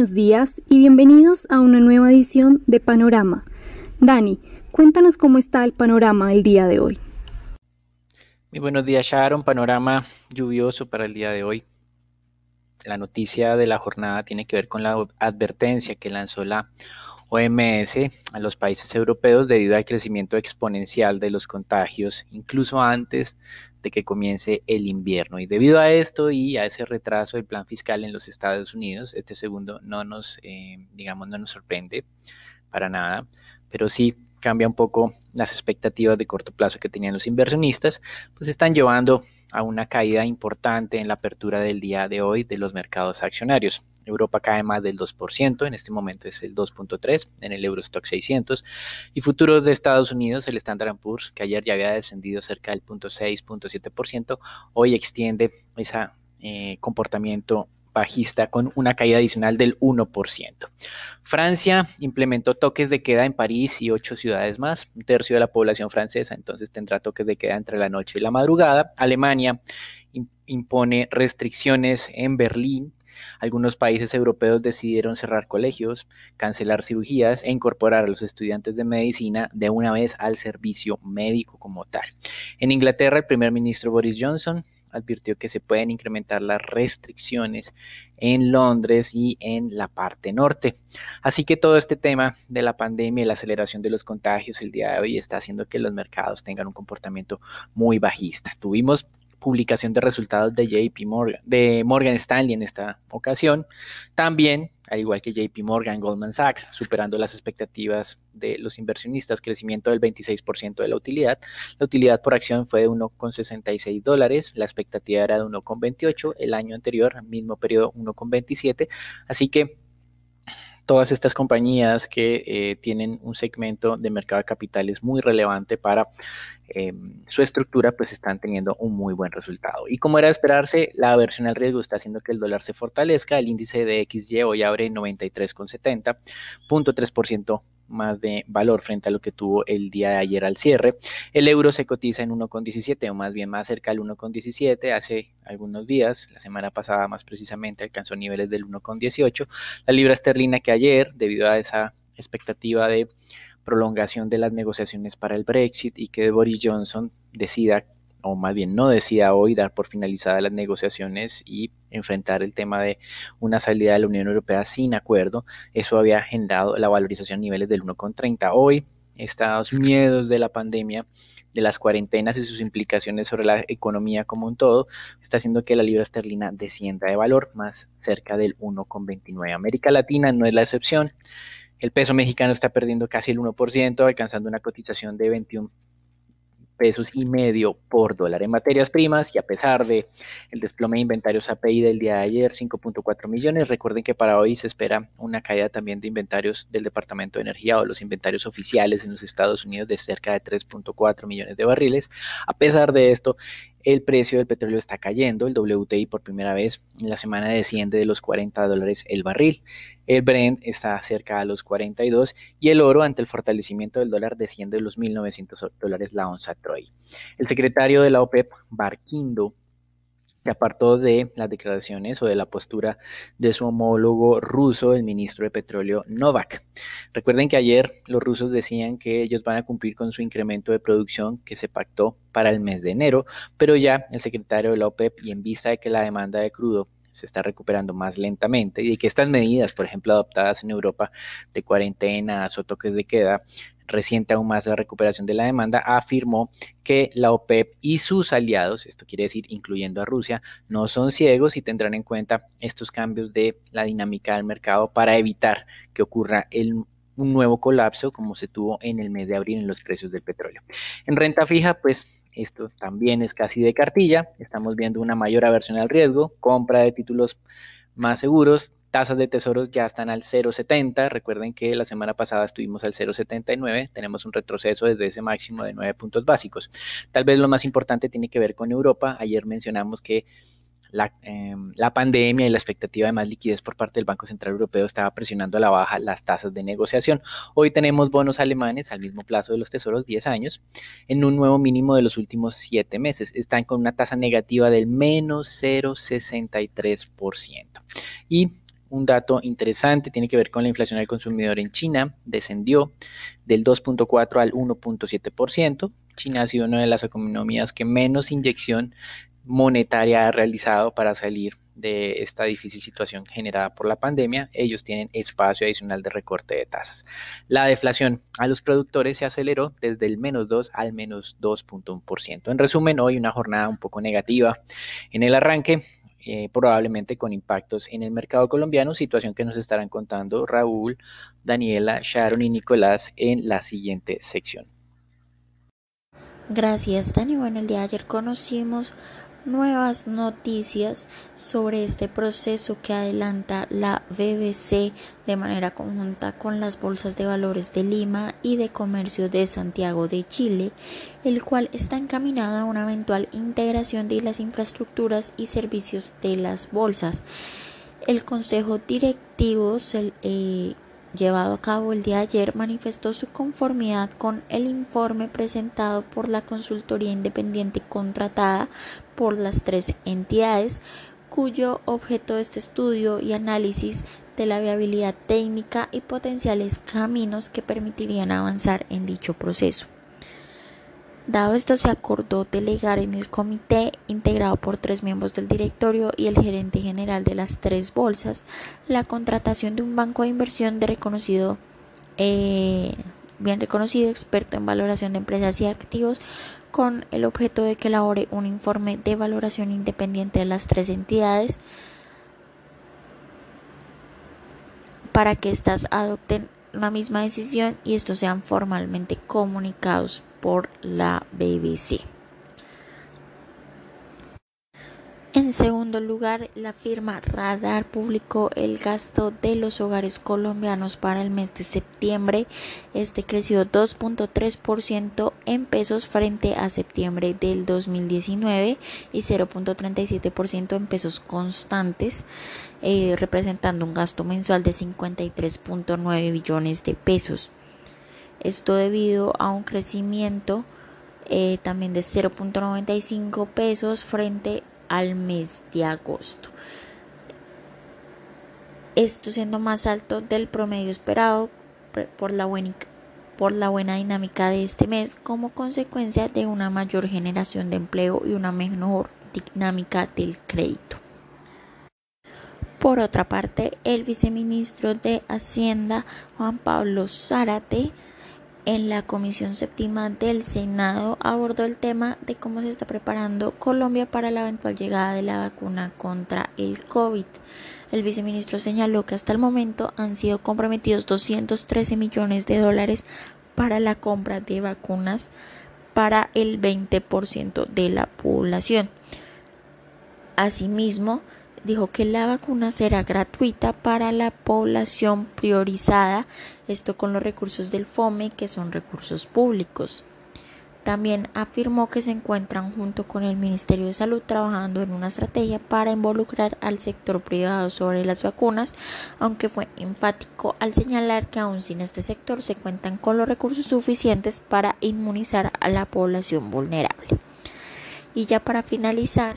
buenos días y bienvenidos a una nueva edición de Panorama. Dani, cuéntanos cómo está el panorama el día de hoy. Muy buenos días, Sharon. Panorama lluvioso para el día de hoy. La noticia de la jornada tiene que ver con la advertencia que lanzó la OMS a los países europeos debido al crecimiento exponencial de los contagios, incluso antes de que comience el invierno. Y debido a esto y a ese retraso del plan fiscal en los Estados Unidos, este segundo no nos, eh, digamos, no nos sorprende para nada, pero sí cambia un poco las expectativas de corto plazo que tenían los inversionistas, pues están llevando a una caída importante en la apertura del día de hoy de los mercados accionarios. Europa cae más del 2%, en este momento es el 2.3% en el Eurostock 600. Y futuros de Estados Unidos, el Standard Poor's, que ayer ya había descendido cerca del 0.6, 0.7%, hoy extiende ese eh, comportamiento bajista con una caída adicional del 1%. Francia implementó toques de queda en París y ocho ciudades más, un tercio de la población francesa entonces tendrá toques de queda entre la noche y la madrugada. Alemania impone restricciones en Berlín, algunos países europeos decidieron cerrar colegios, cancelar cirugías e incorporar a los estudiantes de medicina de una vez al servicio médico como tal. En Inglaterra, el primer ministro Boris Johnson advirtió que se pueden incrementar las restricciones en Londres y en la parte norte. Así que todo este tema de la pandemia y la aceleración de los contagios el día de hoy está haciendo que los mercados tengan un comportamiento muy bajista. Tuvimos publicación de resultados de JP Morgan, de Morgan Stanley en esta ocasión. También, al igual que JP Morgan, Goldman Sachs, superando las expectativas de los inversionistas, crecimiento del 26% de la utilidad. La utilidad por acción fue de 1,66 dólares, la expectativa era de 1,28, el año anterior, mismo periodo 1,27, así que todas estas compañías que eh, tienen un segmento de mercado de capitales muy relevante para eh, su estructura, pues están teniendo un muy buen resultado. Y como era de esperarse, la aversión al riesgo está haciendo que el dólar se fortalezca. El índice de XY hoy abre 93,70, 0.3% más de valor frente a lo que tuvo el día de ayer al cierre. El euro se cotiza en 1,17 o más bien más cerca al 1,17 hace algunos días, la semana pasada más precisamente alcanzó niveles del 1,18. La libra esterlina que ayer, debido a esa expectativa de prolongación de las negociaciones para el Brexit y que Boris Johnson decida o más bien no decida hoy dar por finalizadas las negociaciones y enfrentar el tema de una salida de la Unión Europea sin acuerdo, eso había generado la valorización a niveles del 1,30. Hoy, Estados Unidos, de la pandemia, de las cuarentenas y sus implicaciones sobre la economía como un todo, está haciendo que la libra esterlina descienda de valor más cerca del 1,29. América Latina no es la excepción. El peso mexicano está perdiendo casi el 1%, alcanzando una cotización de 21 pesos y medio por dólar en materias primas y a pesar de el desplome de inventarios API del día de ayer, 5.4 millones, recuerden que para hoy se espera una caída también de inventarios del Departamento de Energía o los inventarios oficiales en los Estados Unidos de cerca de 3.4 millones de barriles. A pesar de esto, el precio del petróleo está cayendo, el WTI por primera vez en la semana desciende de los 40 dólares el barril, el Brent está cerca de los 42 y el oro ante el fortalecimiento del dólar desciende de los 1.900 dólares la onza Troy. El secretario de la OPEP, e Barquindo, de las declaraciones o de la postura de su homólogo ruso, el ministro de Petróleo Novak. Recuerden que ayer los rusos decían que ellos van a cumplir con su incremento de producción que se pactó para el mes de enero, pero ya el secretario de la OPEP y en vista de que la demanda de crudo se está recuperando más lentamente y de que estas medidas, por ejemplo, adoptadas en Europa de cuarentenas o toques de queda, reciente aún más la recuperación de la demanda, afirmó que la OPEP y sus aliados, esto quiere decir incluyendo a Rusia, no son ciegos y tendrán en cuenta estos cambios de la dinámica del mercado para evitar que ocurra el un nuevo colapso como se tuvo en el mes de abril en los precios del petróleo. En renta fija, pues esto también es casi de cartilla. Estamos viendo una mayor aversión al riesgo, compra de títulos más seguros. Tasas de tesoros ya están al 0,70. Recuerden que la semana pasada estuvimos al 0,79. Tenemos un retroceso desde ese máximo de 9 puntos básicos. Tal vez lo más importante tiene que ver con Europa. Ayer mencionamos que Em, la, pandemia y la expectativa de más liquidez por parte del Banco Central Europeo estaba presionando a la baja las tasas de negociación. Hoy tenemos bonos alemanes al mismo plazo de los tesoros, 10 años, en un nuevo mínimo de los últimos 7 meses. Están con una tasa negativa del menos 0,63%. Y un dato interesante, tiene que ver con la inflación del consumidor en China, descendió del 2.4 al 1.7%. China ha sido una de las economías que menos inyección monetaria ha realizado para salir de esta difícil situación generada por la pandemia, ellos tienen espacio adicional de recorte de tasas. La deflación a los productores se aceleró desde el menos 2 al menos 2.1%. En resumen, hoy una jornada un poco negativa en el arranque. Eh, probablemente con impactos en el mercado colombiano, situación que nos estarán contando Raúl, Daniela, Sharon y Nicolás en la siguiente sección. Gracias, Dani. Bueno, el día ayer conocimos nuevas noticias sobre este proceso que adelanta la BBC de manera conjunta con las bolsas de valores de Lima y de comercio de Santiago de Chile, el cual está encaminado a una eventual integración de las infraestructuras y servicios de las bolsas. El Consejo Directivo se, eh, llevado a cabo el día de ayer manifestó su conformidad con el informe presentado por la consultoría independiente contratada por las tres entidades cuyo objeto es este estudio y análisis de la viabilidad técnica y potenciales caminos que permitirían avanzar en dicho proceso. Dado esto, se acordó delegar en el comité, integrado por tres miembros del directorio y el gerente general de las tres bolsas, la contratación de un banco de inversión de reconocido, eh, bien reconocido experto en valoración de empresas y activos, con el objeto de que elabore un informe de valoración independiente de las tres entidades para que éstas adopten la misma decisión y estos sean formalmente comunicados por la BBC. En segundo lugar, la firma Radar publicó el gasto de los hogares colombianos para el mes de septiembre. Este creció 2.3% en pesos frente a septiembre del 2019 y 0.37% en pesos constantes, eh, representando un gasto mensual de 53.9 billones de pesos. Esto debido a un crecimiento eh, también de 0.95 pesos frente al mes de agosto. Esto siendo más alto del promedio esperado por la buena por la buena dinámica de este mes como consecuencia de una mayor generación de empleo y una menor dinámica del crédito. Por otra parte, el viceministro de Hacienda, Juan Pablo Zárate, en la Comisión Séptima del Senado abordó el tema de cómo se está preparando Colombia para la eventual llegada de la vacuna contra el COVID. El viceministro señaló que hasta el momento han sido comprometidos 213 millones de dólares para la compra de vacunas para el 20% de la población. Asimismo, dijo que la vacuna será gratuita para la población priorizada, esto con los recursos del FOME, que son recursos públicos. También afirmó que se encuentran junto con el Ministerio de Salud trabajando en una estrategia para involucrar al sector privado sobre las vacunas, aunque fue enfático al señalar que aún sin este sector se cuentan con los recursos suficientes para inmunizar a la población vulnerable. Y ya para finalizar,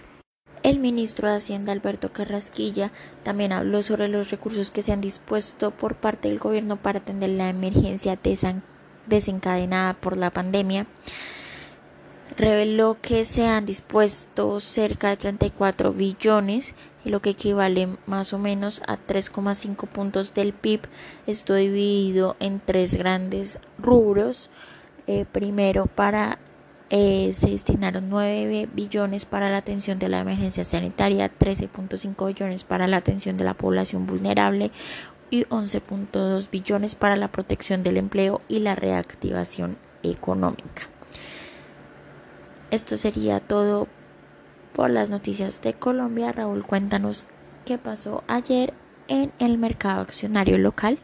el ministro de Hacienda Alberto Carrasquilla también habló sobre los recursos que se han dispuesto por parte del gobierno para atender la emergencia desencadenada por la pandemia. Reveló que se han dispuesto cerca de 34 billones, lo que equivale más o menos a 3,5 puntos del PIB. Esto dividido en tres grandes rubros. Eh, primero, para eh, se destinaron 9 billones para la atención de la emergencia sanitaria, 13.5 billones para la atención de la población vulnerable y 11.2 billones para la protección del empleo y la reactivación económica. Esto sería todo por las noticias de Colombia. Raúl, cuéntanos qué pasó ayer en el mercado accionario local.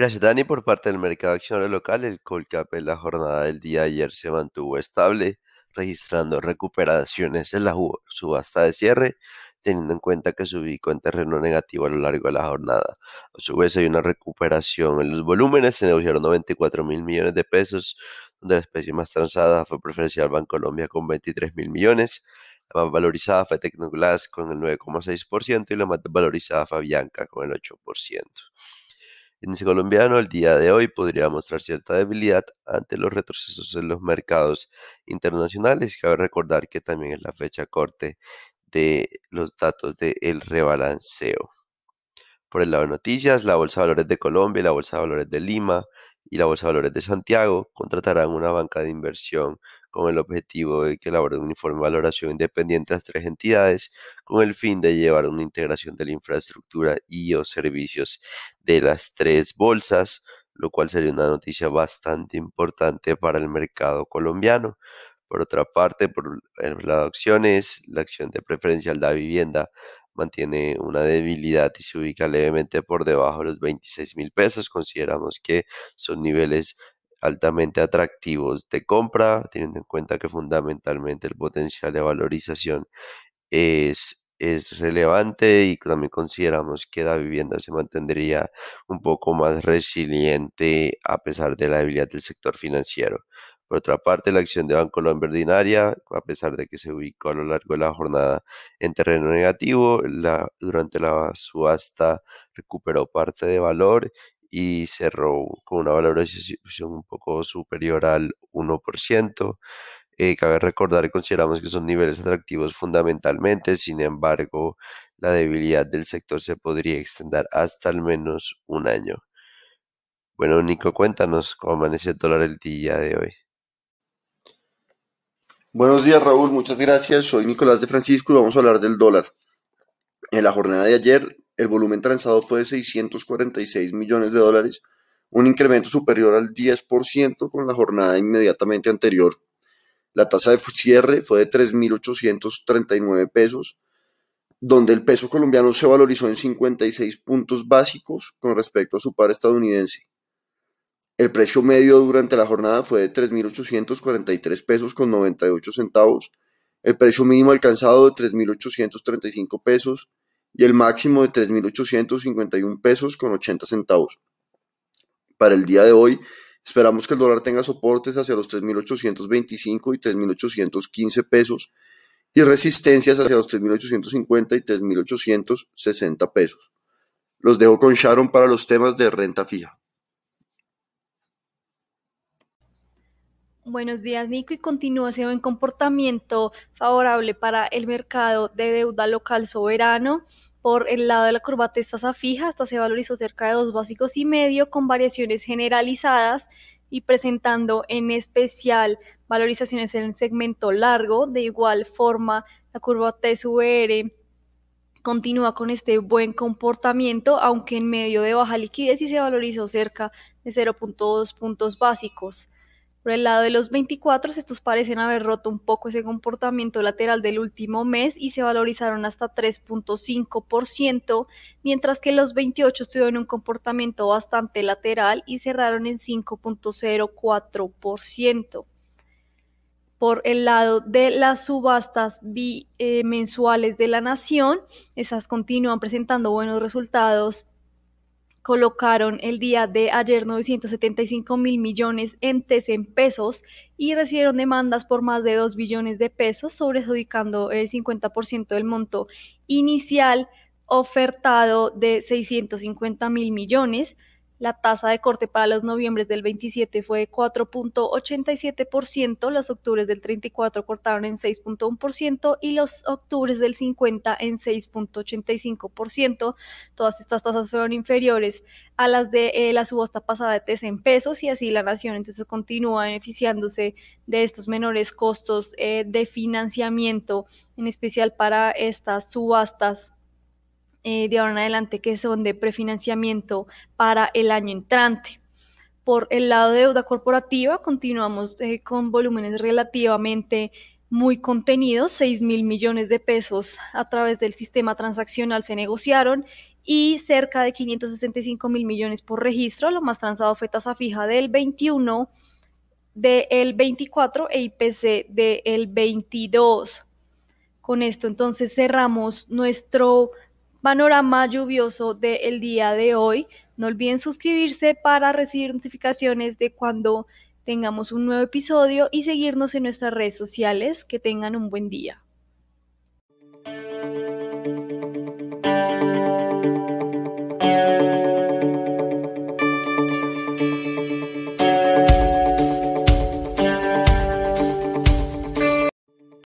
Gracias, Dani. Por parte del mercado accionario local, el Colcap en la jornada del día de ayer se mantuvo estable, registrando recuperaciones en la subasta de cierre, teniendo en cuenta que se ubicó en terreno negativo a lo largo de la jornada. A su vez, hay una recuperación en los volúmenes, se negociaron 94 mil millones de pesos, donde la especie más transada fue Preferencial Colombia con 23 mil millones, la más valorizada fue Tecnoglass con el 9,6% y la más valorizada fue Bianca con el 8%. El índice colombiano el día de hoy podría mostrar cierta debilidad ante los retrocesos en los mercados internacionales. Cabe recordar que también es la fecha corte de los datos del rebalanceo. Por el lado de noticias, la Bolsa de Valores de Colombia, la Bolsa de Valores de Lima y la Bolsa de Valores de Santiago contratarán una banca de inversión con el objetivo de que elabore un informe de valoración independiente a las tres entidades con el fin de llevar una integración de la infraestructura y o servicios de las tres bolsas, lo cual sería una noticia bastante importante para el mercado colombiano. Por otra parte, por de acciones, la acción de preferencial de la vivienda mantiene una debilidad y se ubica levemente por debajo de los 26 mil pesos. Consideramos que son niveles altamente atractivos de compra, teniendo en cuenta que fundamentalmente el potencial de valorización es, es relevante y también consideramos que la vivienda se mantendría un poco más resiliente a pesar de la debilidad del sector financiero. Por otra parte, la acción de Banco ordinaria, a pesar de que se ubicó a lo largo de la jornada en terreno negativo, durante la subasta recuperó parte de valor y cerró con una valoración un poco superior al 1%. Eh, cabe recordar que consideramos que son niveles atractivos fundamentalmente, sin embargo, la debilidad del sector se podría extender hasta al menos un año. Bueno, Nico, cuéntanos cómo amanece el dólar el día de hoy. Buenos días, Raúl. Muchas gracias. Soy Nicolás de Francisco y vamos a hablar del dólar. En la jornada de ayer, el volumen transado fue de 646 millones de dólares, un incremento superior al 10% con la jornada inmediatamente anterior. La tasa de cierre fue de 3.839 pesos, donde el peso colombiano se valorizó en 56 puntos básicos con respecto a su par estadounidense. El precio medio durante la jornada fue de 3.843 pesos con 98 centavos, el precio mínimo alcanzado de 3.835 pesos, y el máximo de 3.851 pesos con 80 centavos. Para el día de hoy esperamos que el dólar tenga soportes hacia los 3.825 y 3.815 pesos y resistencias hacia los 3.850 y 3.860 pesos. Los dejo con Sharon para los temas de renta fija. Buenos días, Nico. Y continúa ese buen comportamiento favorable para el mercado de deuda local soberano. Por el lado de la curva de tasa fija, hasta se valorizó cerca de dos básicos y medio, con variaciones generalizadas y presentando en especial valorizaciones en el segmento largo. De igual forma, la curva TSVR continúa con este buen comportamiento, aunque en medio de baja liquidez y se valorizó cerca de 0.2 puntos básicos. Por el lado de los 24, estos parecen haber roto un poco ese comportamiento lateral del último mes y se valorizaron hasta 3.5%, mientras que los 28 estuvieron en un comportamiento bastante lateral y cerraron en 5.04%. Por el lado de las subastas bimensuales eh, de la nación, esas continúan presentando buenos resultados colocaron el día de ayer 975 mil millones entes en pesos y recibieron demandas por más de 2 billones de pesos, sobrejudicando el 50% del monto inicial ofertado de 650 mil millones. La tasa de corte para los noviembres del 27 fue de 4.87%, los octubres del 34 cortaron en 6.1% y los octubres del 50 en 6.85%. Todas estas tasas fueron inferiores a las de eh, la subasta pasada de TES en pesos y así la nación entonces continúa beneficiándose de estos menores costos eh, de financiamiento, en especial para estas subastas eh, de ahora en adelante que son de prefinanciamiento para el año entrante. Por el lado de deuda corporativa, continuamos eh, con volúmenes relativamente muy contenidos, 6 mil millones de pesos a través del sistema transaccional se negociaron y cerca de 565 mil millones por registro. Lo más transado fue tasa fija del 21, del 24 e IPC del 22. Con esto entonces cerramos nuestro panorama lluvioso del día de hoy. No olviden suscribirse para recibir notificaciones de cuando tengamos un nuevo episodio y seguirnos en nuestras redes sociales. Que tengan un buen día.